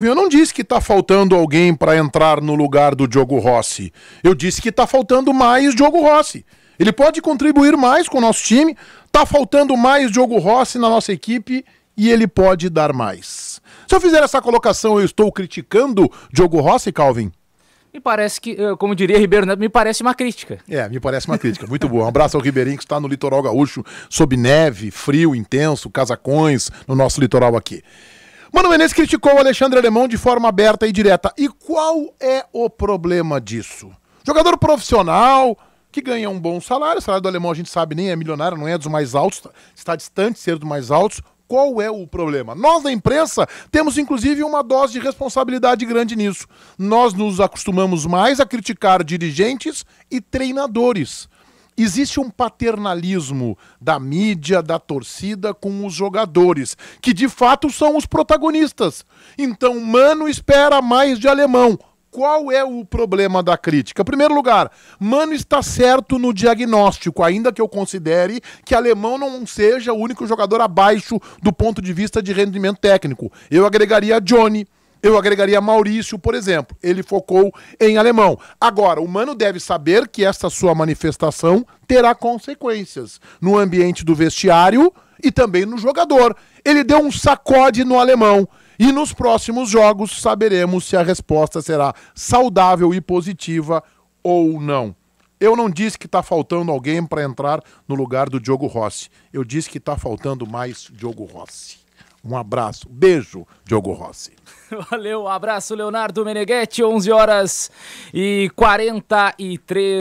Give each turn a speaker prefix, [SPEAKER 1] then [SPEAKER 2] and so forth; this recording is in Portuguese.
[SPEAKER 1] Eu não disse que está faltando alguém para entrar no lugar do Diogo Rossi. Eu disse que está faltando mais Diogo Rossi. Ele pode contribuir mais com o nosso time. Está faltando mais Diogo Rossi na nossa equipe e ele pode dar mais. Se eu fizer essa colocação, eu estou criticando Diogo Rossi, Calvin? Me parece que, eh, como diria Ribeiro Neto, me parece uma crítica. É, me parece uma crítica. Muito boa. Um abraço ao Ribeirinho que está no litoral gaúcho, sob neve, frio, intenso, casacões, no nosso litoral aqui. Mano Menezes criticou o Alexandre Alemão de forma aberta e direta. E qual é o problema disso? Jogador profissional que ganha um bom salário, o salário do alemão a gente sabe nem é milionário, não é dos mais altos, está distante de ser dos mais altos. Qual é o problema? Nós da imprensa temos inclusive uma dose de responsabilidade grande nisso. Nós nos acostumamos mais a criticar dirigentes e treinadores existe um paternalismo da mídia, da torcida com os jogadores, que de fato são os protagonistas. Então, Mano espera mais de alemão. Qual é o problema da crítica? Em primeiro lugar, Mano está certo no diagnóstico, ainda que eu considere que alemão não seja o único jogador abaixo do ponto de vista de rendimento técnico. Eu agregaria Johnny, eu agregaria Maurício, por exemplo. Ele focou em alemão. Agora, o Mano deve saber que essa sua manifestação terá consequências no ambiente do vestiário e também no jogador. Ele deu um sacode no alemão. E nos próximos jogos saberemos se a resposta será saudável e positiva ou não. Eu não disse que está faltando alguém para entrar no lugar do Diogo Rossi. Eu disse que está faltando mais Diogo Rossi. Um abraço, beijo, Diogo Rossi. Valeu, abraço, Leonardo Meneghetti, 11 horas e 43